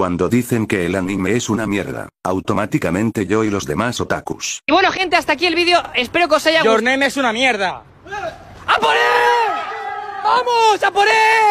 Cuando dicen que el anime es una mierda, automáticamente yo y los demás otakus. Y bueno gente, hasta aquí el vídeo, espero que os haya gustado. es una mierda. ¡A por él! ¡Vamos, a por él!